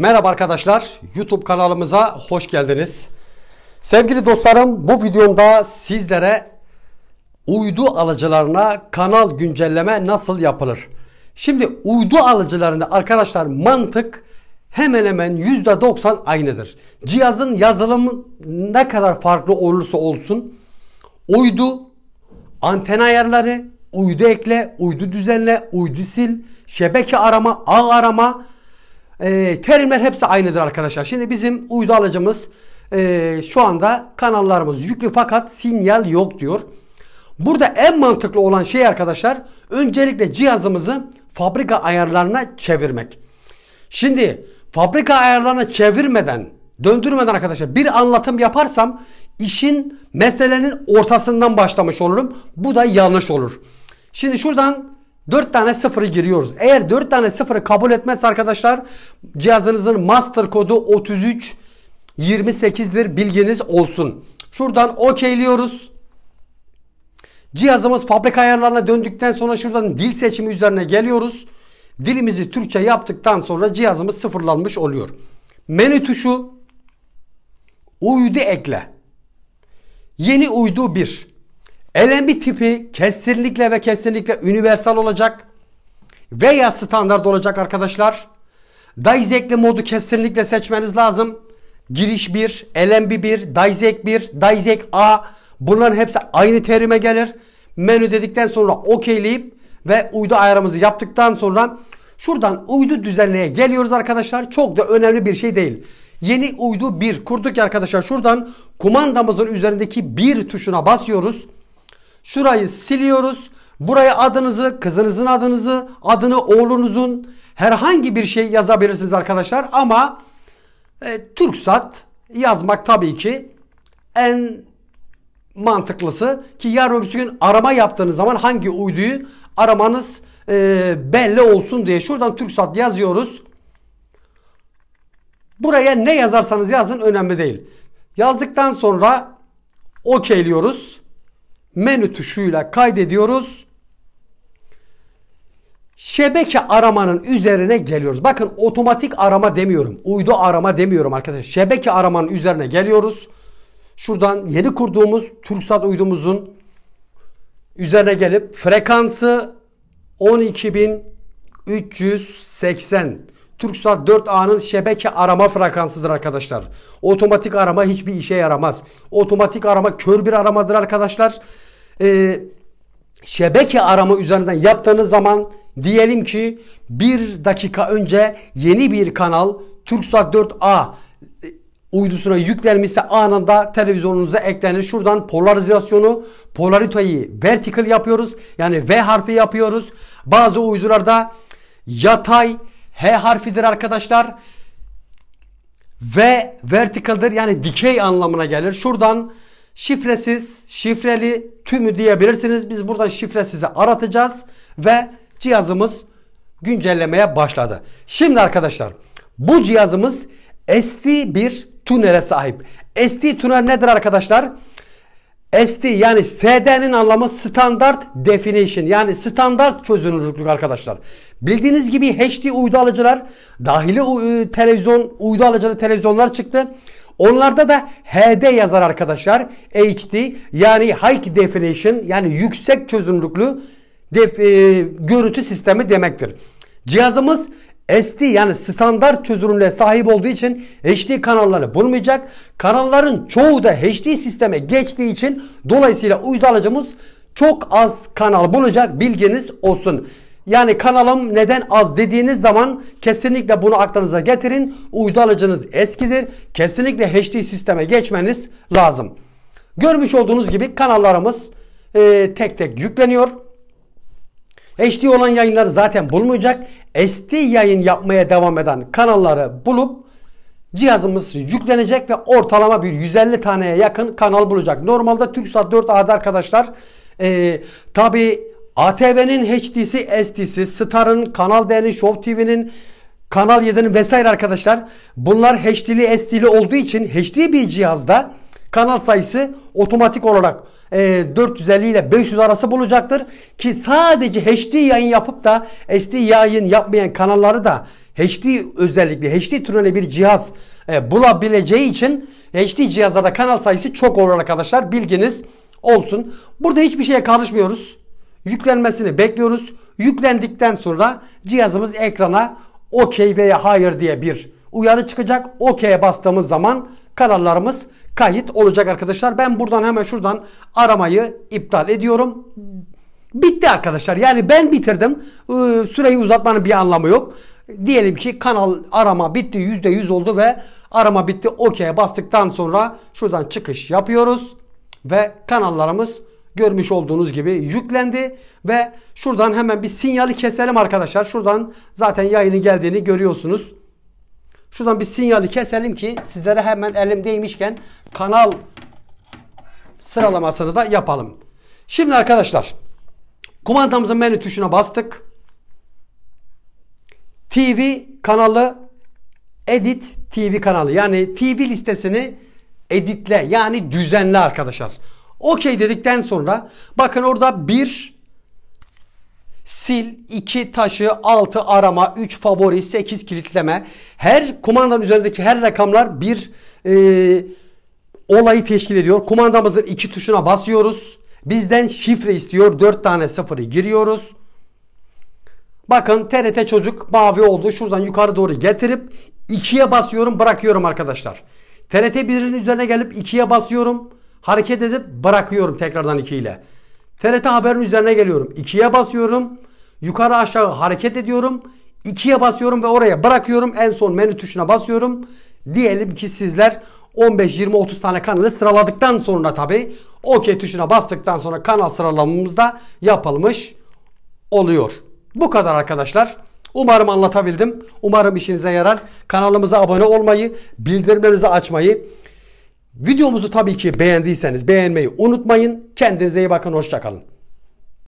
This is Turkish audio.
Merhaba arkadaşlar, YouTube kanalımıza hoş geldiniz. Sevgili dostlarım, bu videomda sizlere uydu alıcılarına kanal güncelleme nasıl yapılır? Şimdi uydu alıcılarında arkadaşlar mantık hemen hemen %90 aynıdır. Cihazın yazılımı ne kadar farklı olursa olsun uydu, anten ayarları, uydu ekle, uydu düzenle, uydu sil, şebeke arama, ağ arama, e, ee, terimler hepsi aynıdır arkadaşlar. Şimdi bizim uydu alıcımız e, şu anda kanallarımız yüklü fakat sinyal yok diyor. Burada en mantıklı olan şey arkadaşlar öncelikle cihazımızı fabrika ayarlarına çevirmek. Şimdi fabrika ayarlarına çevirmeden döndürmeden arkadaşlar bir anlatım yaparsam işin meselenin ortasından başlamış olurum. Bu da yanlış olur. Şimdi şuradan 4 tane sıfırı giriyoruz. Eğer 4 tane sıfırı kabul etmez arkadaşlar cihazınızın master kodu 33 28'dir bilginiz olsun. Şuradan okeyliyoruz. Cihazımız fabrika ayarlarına döndükten sonra şuradan dil seçimi üzerine geliyoruz. Dilimizi Türkçe yaptıktan sonra cihazımız sıfırlanmış oluyor. Menü tuşu uydu ekle. Yeni uydu 1. LNB tipi kesinlikle ve kesinlikle universal olacak veya standart olacak arkadaşlar. Dizekli modu kesinlikle seçmeniz lazım. Giriş 1, LNB 1, Dizek 1, Dizek A bunların hepsi aynı terime gelir. Menü dedikten sonra okeyleyip ve uydu ayarımızı yaptıktan sonra şuradan uydu düzenleye geliyoruz arkadaşlar. Çok da önemli bir şey değil. Yeni uydu 1 kurduk arkadaşlar. Şuradan kumandamızın üzerindeki 1 tuşuna basıyoruz. Şurayı siliyoruz. Buraya adınızı, kızınızın adınızı, adını oğlunuzun herhangi bir şey yazabilirsiniz arkadaşlar. Ama e, TürkSat yazmak tabii ki en mantıklısı ki yarın öbürsü gün arama yaptığınız zaman hangi uyduyu aramanız e, belli olsun diye şuradan TürkSat yazıyoruz. Buraya ne yazarsanız yazın önemli değil. Yazdıktan sonra okeyliyoruz menü tuşuyla kaydediyoruz. Şebeke aramanın üzerine geliyoruz. Bakın otomatik arama demiyorum. Uydu arama demiyorum arkadaşlar. Şebeke aramanın üzerine geliyoruz. Şuradan yeni kurduğumuz TürkSat uydumuzun üzerine gelip frekansı 12380 TürkSat 4A'nın şebeke arama frekansıdır arkadaşlar. Otomatik arama hiçbir işe yaramaz. Otomatik arama kör bir aramadır arkadaşlar. Ee, şebeke arama üzerinden yaptığınız zaman diyelim ki bir dakika önce yeni bir kanal TürkSat 4A e, uydusuna yüklenmişse anında televizyonunuza eklenir. Şuradan polarizasyonu, polaritayı vertical yapıyoruz. Yani V harfi yapıyoruz. Bazı uydularda yatay H harfidir arkadaşlar. Ve vertical'dır yani dikey anlamına gelir. Şuradan şifresiz, şifreli tümü diyebilirsiniz. Biz buradan şifresizi aratacağız ve cihazımız güncellemeye başladı. Şimdi arkadaşlar bu cihazımız SD bir tunere sahip. SD tuner nedir Arkadaşlar ST yani SD'nin anlamı standart definition yani standart çözünürlük arkadaşlar. Bildiğiniz gibi HD uydu alıcılar, dahili e, televizyon uydu alıcılı televizyonlar çıktı. Onlarda da HD yazar arkadaşlar. HD yani high definition yani yüksek çözünürlüklü def, e, görüntü sistemi demektir. Cihazımız SD yani standart çözünürlüğe sahip olduğu için HD kanalları bulmayacak. Kanalların çoğu da HD sisteme geçtiği için dolayısıyla uydu alıcımız çok az kanal bulacak bilginiz olsun. Yani kanalım neden az dediğiniz zaman kesinlikle bunu aklınıza getirin. Uydu alıcınız eskidir. Kesinlikle HD sisteme geçmeniz lazım. Görmüş olduğunuz gibi kanallarımız e, tek tek yükleniyor. HD olan yayınları zaten bulmayacak. SD yayın yapmaya devam eden kanalları bulup cihazımız yüklenecek ve ortalama bir 150 taneye yakın kanal bulacak. Normalde TürkSat 4A'da arkadaşlar e, tabi ATV'nin HD'si, SD'si, Star'ın, Kanal D'nin, Show TV'nin, Kanal 7'nin vesaire arkadaşlar bunlar HD'li, SD'li olduğu için HD bir cihazda kanal sayısı otomatik olarak 450 e, ile 500 arası bulacaktır. Ki sadece HD yayın yapıp da SD yayın yapmayan kanalları da HD özellikle HD türüne bir cihaz e, bulabileceği için HD cihazlarda kanal sayısı çok olur arkadaşlar. Bilginiz olsun. Burada hiçbir şeye karışmıyoruz. Yüklenmesini bekliyoruz. Yüklendikten sonra cihazımız ekrana okey veya hayır diye bir uyarı çıkacak. Okey'e bastığımız zaman kanallarımız kayıt olacak arkadaşlar. Ben buradan hemen şuradan aramayı iptal ediyorum. Bitti arkadaşlar. Yani ben bitirdim. Ee, süreyi uzatmanın bir anlamı yok. Diyelim ki kanal arama bitti. %100 oldu ve arama bitti. OK'ye bastıktan sonra şuradan çıkış yapıyoruz. Ve kanallarımız görmüş olduğunuz gibi yüklendi. Ve şuradan hemen bir sinyali keselim arkadaşlar. Şuradan zaten yayının geldiğini görüyorsunuz. Şuradan bir sinyali keselim ki sizlere hemen elimdeymişken kanal sıralamasını da yapalım. Şimdi arkadaşlar kumandamızın menü tuşuna bastık. TV kanalı edit TV kanalı yani TV listesini editle yani düzenle arkadaşlar. Okey dedikten sonra bakın orada bir sil, 2 taşı, 6 arama, 3 favori, 8 kilitleme. Her kumandanın üzerindeki her rakamlar bir e, olayı teşkil ediyor. Kumandamızın iki tuşuna basıyoruz. Bizden şifre istiyor. 4 tane sıfırı giriyoruz. Bakın TRT çocuk mavi oldu. Şuradan yukarı doğru getirip 2'ye basıyorum bırakıyorum arkadaşlar. TRT 1'in üzerine gelip 2'ye basıyorum. Hareket edip bırakıyorum tekrardan 2 ile. TRT haberin üzerine geliyorum. 2'ye basıyorum. Yukarı aşağı hareket ediyorum. 2'ye basıyorum ve oraya bırakıyorum. En son menü tuşuna basıyorum. Diyelim ki sizler 15, 20, 30 tane kanalı sıraladıktan sonra tabi OK tuşuna bastıktan sonra kanal sıralamamız da yapılmış oluyor. Bu kadar arkadaşlar. Umarım anlatabildim. Umarım işinize yarar. Kanalımıza abone olmayı, bildirimlerinizi açmayı, videomuzu tabii ki beğendiyseniz beğenmeyi unutmayın. Kendinize iyi bakın. Hoşçakalın.